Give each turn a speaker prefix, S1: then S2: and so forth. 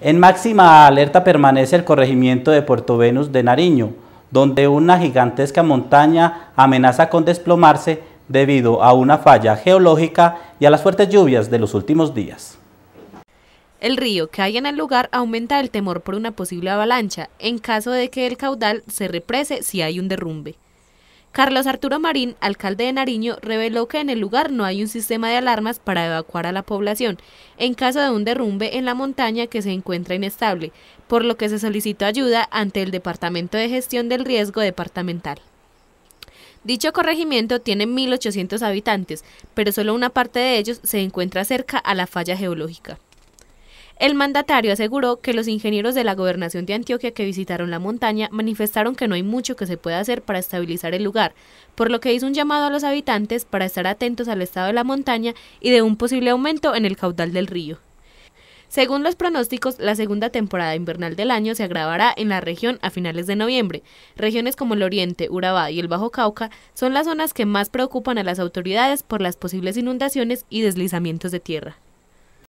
S1: En máxima alerta permanece el corregimiento de Puerto Venus de Nariño, donde una gigantesca montaña amenaza con desplomarse debido a una falla geológica y a las fuertes lluvias de los últimos días.
S2: El río que hay en el lugar aumenta el temor por una posible avalancha en caso de que el caudal se represe si hay un derrumbe. Carlos Arturo Marín, alcalde de Nariño, reveló que en el lugar no hay un sistema de alarmas para evacuar a la población en caso de un derrumbe en la montaña que se encuentra inestable, por lo que se solicitó ayuda ante el Departamento de Gestión del Riesgo Departamental. Dicho corregimiento tiene 1.800 habitantes, pero solo una parte de ellos se encuentra cerca a la falla geológica. El mandatario aseguró que los ingenieros de la gobernación de Antioquia que visitaron la montaña manifestaron que no hay mucho que se pueda hacer para estabilizar el lugar, por lo que hizo un llamado a los habitantes para estar atentos al estado de la montaña y de un posible aumento en el caudal del río. Según los pronósticos, la segunda temporada invernal del año se agravará en la región a finales de noviembre. Regiones como el Oriente, Urabá y el Bajo Cauca son las zonas que más preocupan a las autoridades por las posibles inundaciones y deslizamientos de tierra.